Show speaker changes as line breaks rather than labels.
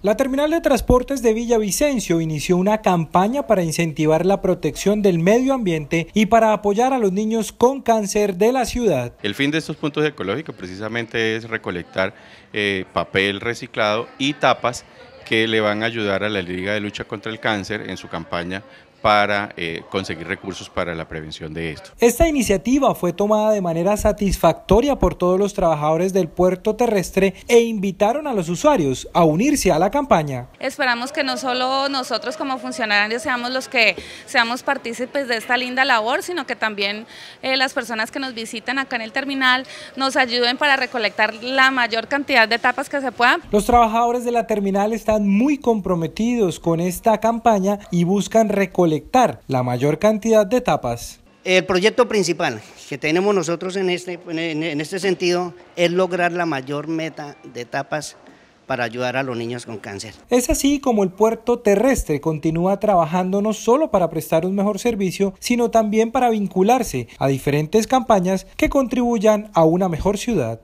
La Terminal de Transportes de Villavicencio inició una campaña para incentivar la protección del medio ambiente y para apoyar a los niños con cáncer de la ciudad. El fin
de estos puntos ecológicos precisamente es recolectar eh, papel reciclado y tapas que le van a ayudar a la Liga de Lucha contra el Cáncer en su campaña para eh, conseguir recursos para la prevención de esto.
Esta iniciativa fue tomada de manera satisfactoria por todos los trabajadores del puerto terrestre e invitaron a los usuarios a unirse a la campaña.
Esperamos que no solo nosotros como funcionarios seamos los que seamos partícipes de esta linda labor, sino que también eh, las personas que nos visitan acá en el terminal nos ayuden para recolectar la mayor cantidad de tapas que se puedan.
Los trabajadores de la terminal están muy comprometidos con esta campaña y buscan recolectar la mayor cantidad de tapas.
El proyecto principal que tenemos nosotros en este, en este sentido es lograr la mayor meta de tapas para ayudar a los niños con cáncer.
Es así como el puerto terrestre continúa trabajando no solo para prestar un mejor servicio, sino también para vincularse a diferentes campañas que contribuyan a una mejor ciudad.